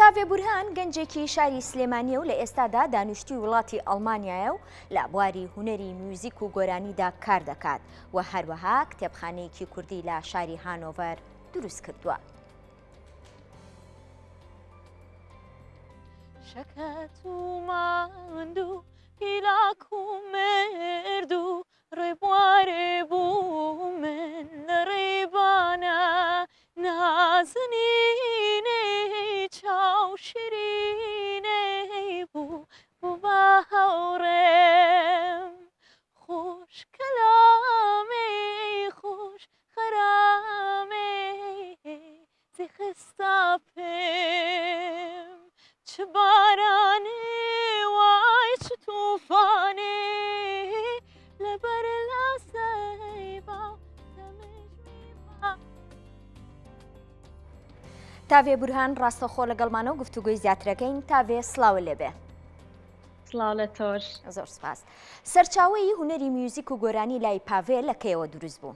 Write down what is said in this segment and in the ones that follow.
کاوێ بورهان گەنجێکی شاری سلێمانیە و لە ئێستادا دانیشتی وڵاتی ئەڵمانیایە و لە بواری هوەری میوزیک و گۆرانیدا کار دەکات و هەروەها کتێبخانەیەکی کوردی لە شاری هانۆڤەر دروست کردووە. شەکەت و ماند و پیلاک و مرد و ڕێبوارێ بوو من ئێستا پێم چ بارانێ وای چ توفانێ لەبەر لاسەیبا تاوێ بورهان ڕاستەخۆ لەگەڵمانە و گفتوگوی زیاترەکەین تاوێ سلااو لێبێ. سلااو لە تۆش زۆر سپاس. سەرچاوەی هوەری میوزیک و گۆرانی لای پاوێ لەکەیەوە دروست بوو.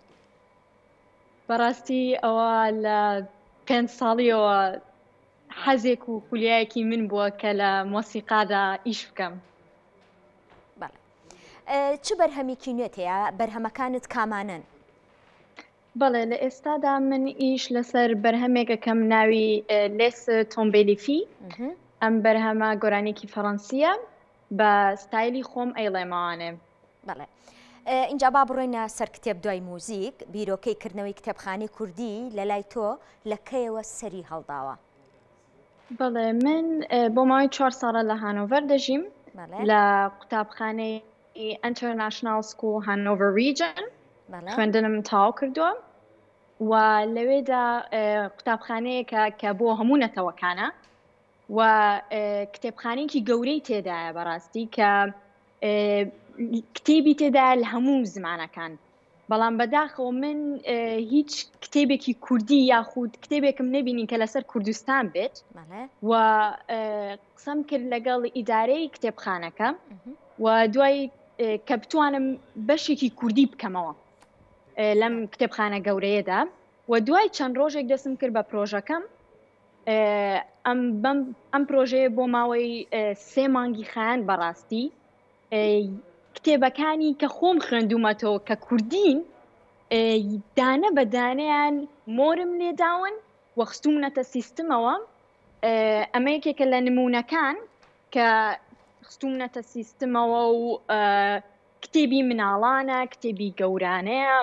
بەڕاستی ئەوە لە پێنج ساڵیەوە حەزێک و کولیایەکی من بووە کە لە مۆسیقادا ئیش بکەم چ بەرهەمیکی نوێت هەیە بەرهەمەکانت کامانن بەڵێ لە ئێستادا من ئیش لەسەر بەرهەمێکەکەم ناوی لێس تۆمبیلیفی ئەم بەرهەمە گۆرانێکی فەڕەنسیە بە ستایلی خۆم ئەیڵێمانێ بڵێ. اینجا با بڕۆینە سەر کتێب دوای موزیک بیرۆکەی کردنەوەی کتێبخانی کوردی لە لای تۆ لە کەیەوە سەری هەڵداوە بەڵێ من بۆ ماوەی چوار ساڵە لە هانۆڤەر دەژیم لە قوتابخانەی ئەتەرناشنال سکول هانۆڤەر ریجن خوێندنم تاو کردووە و لەوێدا قوتابخانەیەکە کە بۆ هەموو نەتەوەکانە و کتێبخانێکی گەورەی تێدایە بەڕاستی کە کتێبی تێدا لە هەموو زمانەکان بەڵام بەداخەوە من هیچ کتێبێکی کوردی یاخود کتێبێکم نبینین کە لەسەر کوردستان بێت و قسەم کرد لەگەڵ ئیدارەی کتێبخانەکە و دوای کە بتوانم بەشێکی کوردی بکەمەوە لەم کتێبخانە گەورەیەدا و دوای چەند ڕۆژێک دەسم کرد بە پرۆژەکەم ئەم پرۆژەیە بۆ ماوەی سێ مانگی خان بەڕاستی کتێبەکانی کە خۆم خوێندومەتەوە کە کوردین دانە بەدانیان مۆرم لێداون وەخستومنەتە سیستمەوە ئەمەیەکێکە لە نمونونەکان کە خستومنەتە سیستمەوە و کتێبی مناڵانە کتێبی گەورانەیە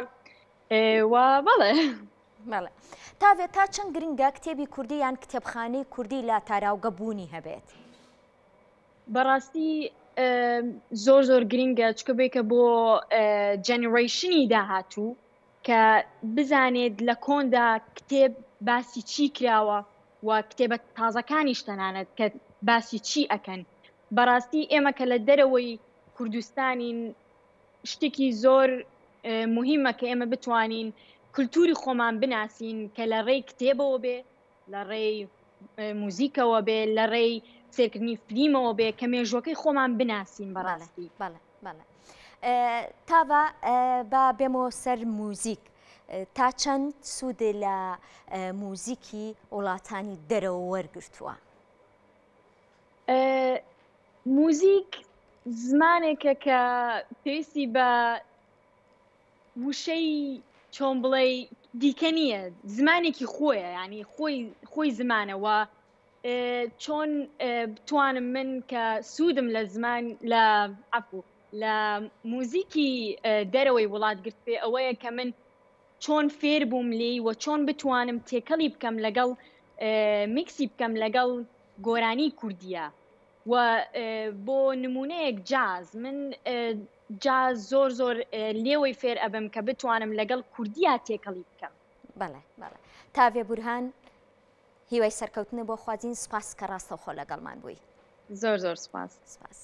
بەڵێ مەڵێ تاوێت تا چەند گرنگە کتێبی کوردی یان کتێبخانەی کوردی لا تاراوگە بوونی هەبێت بەڕاستی زۆر زۆر گرینگە چکە بێکە بۆ جەنریشنی داهاتوو کە بزانێت لە کۆندا کتێب باسی چی کراوە و کتێبە تازەکانیش تەنانەت کە باسی چی ئەەکەن بەڕاستی ئێمە کە لە دەرەوەی کوردستانین شتێکی زۆر مهمە کە ئێمە بتوانین کللتوری خۆمان بناسین کە لە ڕێی کتێبەوە بێ لە ڕێی موزیکەوە بێ لە ڕێی سێکردنی فریمەوە بێ کە مێژوەکەی خۆمان بناسیین بەڕاستی بەڵێ بەڵێ تاوە با بێمەوە سەر موزیک تا چەند سوود لە موزیکی وڵاتانی دەرەوە وەرگرتووە موزیک زمانێکە کە پێویستی بە وشەی چۆن بڵێ دیکە نییە زمانێکی خۆیە ینی خۆی زمانەوە چۆن بتوانم من کە سوودم لە زمان لە عفو لە موزیکی دەرەوەی وڵات گرت پێ ئەوەیە کە من چۆن فێر بووم لی و چۆن بتوانم تێکەڵی بکەم لەگەڵ میکسی بکەم لەگەڵ گۆرانی کوردیە و بۆ نمونەیەک جااز من جااز زۆر زۆر لێوەی فێر ئەبم کە بتوانم لەگەڵ کوردیا تێکەڵی بکەم بەڵێ تاوێ بورهان هیوای سەرکەوتنە بۆ خوازیین سپاس کە ڕاستەوخۆ لەگەڵمان بووی زۆر زۆر سپاس سپاس.